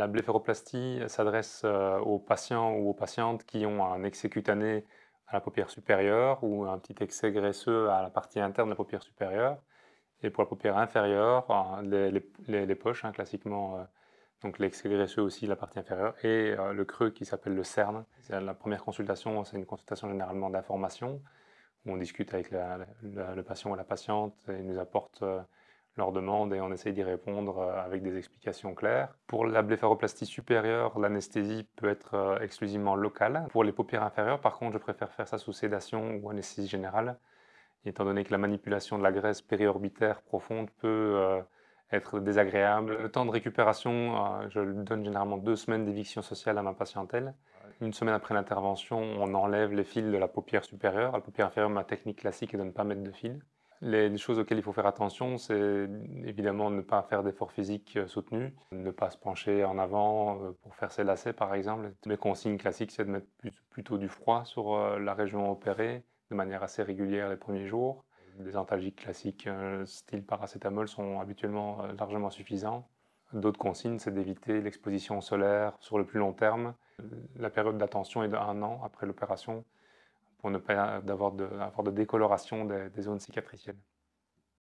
la blepharoplastie s'adresse euh, aux patients ou aux patientes qui ont un excès cutané à la paupière supérieure ou un petit excès graisseux à la partie interne de la paupière supérieure. Et pour la paupière inférieure, euh, les, poches, hein, classiquement, euh, donc l'excès graisseux aussi, la partie inférieure, et le creux qui s'appelle le cerne. La première consultation, c'est une consultation généralement d'information, où on discute avec le patient ou la patiente et il nous apporte leur demande et on essaye d'y répondre euh, avec des explications claires. Pour la blépharoplastie supérieure, l'anesthésie peut être euh, exclusivement locale. Pour les paupières inférieures, par contre, je préfère faire ça sous sédation ou anesthésie générale, étant donné que la manipulation de la graisse périorbitaire profonde peut euh, être désagréable. Le temps de récupération, je donne généralement deux semaines d'éviction sociale à ma patientèle. Une semaine après l'intervention, on enlève les fils de la paupière supérieure. la paupière inférieure, ma technique classique est de ne pas mettre de fils. Les, choses auxquelles il faut faire attention, c'est évidemment de ne pas faire d'efforts physiques euh, soutenus, ne pas se pencher en avant euh, pour faire ses lacets par exemple. Mes consignes classiques, c'est de mettre plutôt du froid sur euh, la région opérée de manière assez régulière les premiers jours. Les antalgiques classiques style paracétamol sont habituellement largement suffisants. D'autres consignes, c'est d'éviter l'exposition solaire sur le plus long terme. La période d'attention est de un an après l'opération pour ne pas avoir de, décoloration des, des zones cicatricielles.